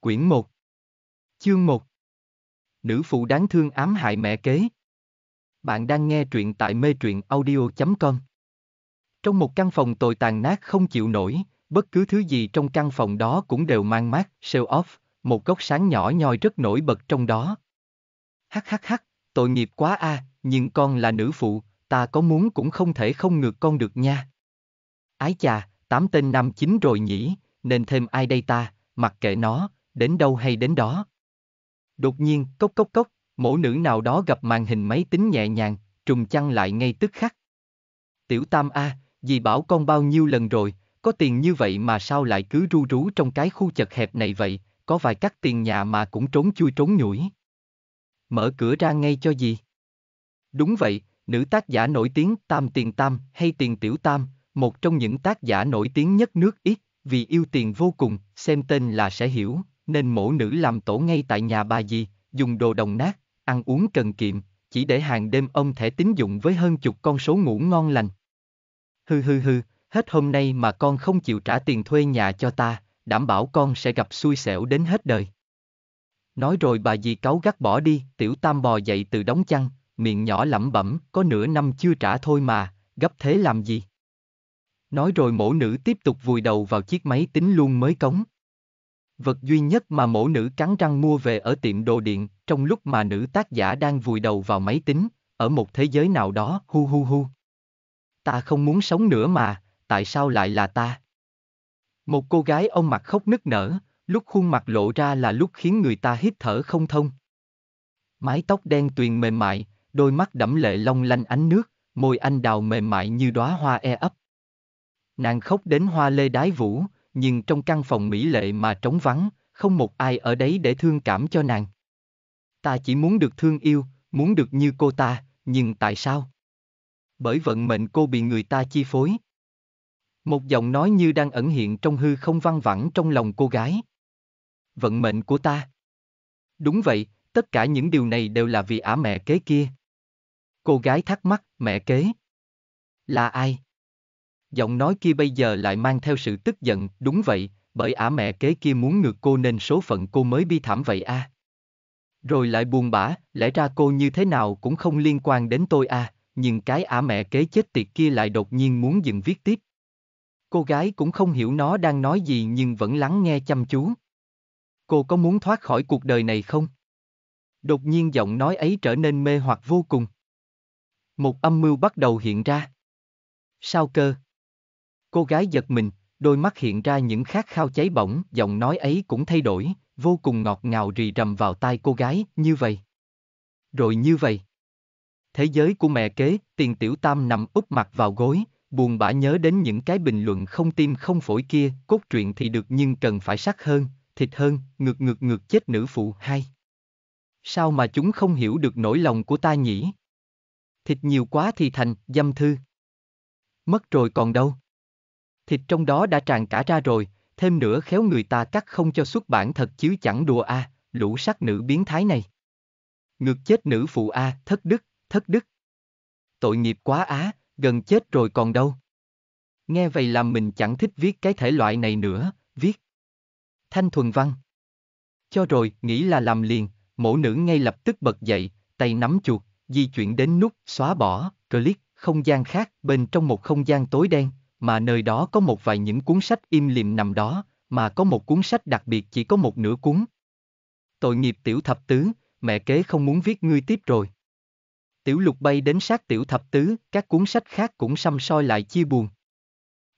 Quyển 1 Chương 1 Nữ phụ đáng thương ám hại mẹ kế Bạn đang nghe truyện tại mê truyện audio.com Trong một căn phòng tồi tàn nát không chịu nổi, bất cứ thứ gì trong căn phòng đó cũng đều mang mát, show off, một góc sáng nhỏ nhoi rất nổi bật trong đó. Hắc hắc hắc, tội nghiệp quá a, à, nhưng con là nữ phụ, ta có muốn cũng không thể không ngược con được nha. Ái chà, tám tên năm chín rồi nhỉ, nên thêm ai đây ta, mặc kệ nó, đến đâu hay đến đó. Đột nhiên, cốc cốc cốc, mẫu nữ nào đó gặp màn hình máy tính nhẹ nhàng, trùng chăn lại ngay tức khắc. Tiểu Tam A, dì bảo con bao nhiêu lần rồi, có tiền như vậy mà sao lại cứ ru rú trong cái khu chật hẹp này vậy, có vài cắt tiền nhà mà cũng trốn chui trốn nhủi. Mở cửa ra ngay cho gì? Đúng vậy, nữ tác giả nổi tiếng Tam Tiền Tam hay Tiền Tiểu Tam, một trong những tác giả nổi tiếng nhất nước ít, vì yêu tiền vô cùng, xem tên là sẽ hiểu, nên mổ nữ làm tổ ngay tại nhà bà dì, dùng đồ đồng nát, ăn uống cần kiệm, chỉ để hàng đêm ông thẻ tín dụng với hơn chục con số ngủ ngon lành. Hư hư hư, hết hôm nay mà con không chịu trả tiền thuê nhà cho ta, đảm bảo con sẽ gặp xui xẻo đến hết đời. Nói rồi bà dì cáu gắt bỏ đi, tiểu tam bò dậy từ đóng chăn, miệng nhỏ lẩm bẩm, có nửa năm chưa trả thôi mà, gấp thế làm gì? Nói rồi mổ nữ tiếp tục vùi đầu vào chiếc máy tính luôn mới cống. Vật duy nhất mà mẫu nữ cắn răng mua về ở tiệm đồ điện, trong lúc mà nữ tác giả đang vùi đầu vào máy tính, ở một thế giới nào đó, hu hu hu. Ta không muốn sống nữa mà, tại sao lại là ta? Một cô gái ông mặt khóc nức nở, lúc khuôn mặt lộ ra là lúc khiến người ta hít thở không thông. Mái tóc đen tuyền mềm mại, đôi mắt đẫm lệ long lanh ánh nước, môi anh đào mềm mại như đóa hoa e ấp. Nàng khóc đến hoa lê đái vũ, nhưng trong căn phòng mỹ lệ mà trống vắng, không một ai ở đấy để thương cảm cho nàng. Ta chỉ muốn được thương yêu, muốn được như cô ta, nhưng tại sao? Bởi vận mệnh cô bị người ta chi phối. Một giọng nói như đang ẩn hiện trong hư không văng vẳng trong lòng cô gái. Vận mệnh của ta. Đúng vậy, tất cả những điều này đều là vì ả mẹ kế kia. Cô gái thắc mắc, mẹ kế. Là ai? Giọng nói kia bây giờ lại mang theo sự tức giận, đúng vậy, bởi ả mẹ kế kia muốn ngược cô nên số phận cô mới bi thảm vậy a. À. Rồi lại buồn bã, lẽ ra cô như thế nào cũng không liên quan đến tôi a, à, nhưng cái ả mẹ kế chết tiệt kia lại đột nhiên muốn dừng viết tiếp. Cô gái cũng không hiểu nó đang nói gì nhưng vẫn lắng nghe chăm chú. Cô có muốn thoát khỏi cuộc đời này không? Đột nhiên giọng nói ấy trở nên mê hoặc vô cùng. Một âm mưu bắt đầu hiện ra. Sao cơ? Cô gái giật mình, đôi mắt hiện ra những khát khao cháy bỏng, giọng nói ấy cũng thay đổi, vô cùng ngọt ngào rì rầm vào tai cô gái, như vậy. Rồi như vậy. Thế giới của mẹ kế, tiền tiểu tam nằm úp mặt vào gối, buồn bã nhớ đến những cái bình luận không tim không phổi kia, cốt truyện thì được nhưng cần phải sắc hơn, thịt hơn, ngược ngược ngược chết nữ phụ hay. Sao mà chúng không hiểu được nỗi lòng của ta nhỉ? Thịt nhiều quá thì thành, dâm thư. Mất rồi còn đâu thịt trong đó đã tràn cả ra rồi, thêm nữa khéo người ta cắt không cho xuất bản thật chứ chẳng đùa a, à, lũ sắc nữ biến thái này. Ngược chết nữ phụ a, à, thất đức, thất đức. Tội nghiệp quá á, gần chết rồi còn đâu. Nghe vậy làm mình chẳng thích viết cái thể loại này nữa, viết. Thanh thuần văn. Cho rồi, nghĩ là làm liền, mẫu nữ ngay lập tức bật dậy, tay nắm chuột, di chuyển đến nút, xóa bỏ, click, không gian khác, bên trong một không gian tối đen, mà nơi đó có một vài những cuốn sách im lìm nằm đó, mà có một cuốn sách đặc biệt chỉ có một nửa cuốn. Tội nghiệp tiểu thập tứ, mẹ kế không muốn viết ngươi tiếp rồi. Tiểu lục bay đến sát tiểu thập tứ, các cuốn sách khác cũng xăm soi lại chia buồn.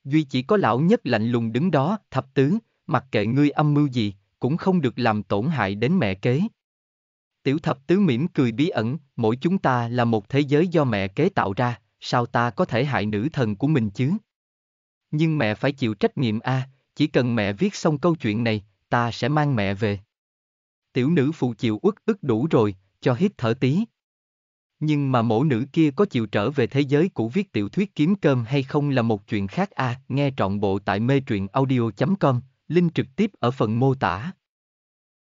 Duy chỉ có lão nhất lạnh lùng đứng đó, thập tứ, mặc kệ ngươi âm mưu gì, cũng không được làm tổn hại đến mẹ kế. Tiểu thập tứ mỉm cười bí ẩn, mỗi chúng ta là một thế giới do mẹ kế tạo ra, sao ta có thể hại nữ thần của mình chứ? Nhưng mẹ phải chịu trách nhiệm a, à, chỉ cần mẹ viết xong câu chuyện này, ta sẽ mang mẹ về. Tiểu nữ phụ chịu uất ức đủ rồi, cho hít thở tí. Nhưng mà mẫu nữ kia có chịu trở về thế giới của viết tiểu thuyết kiếm cơm hay không là một chuyện khác a, à, nghe trọn bộ tại mê truyện audio.com, link trực tiếp ở phần mô tả.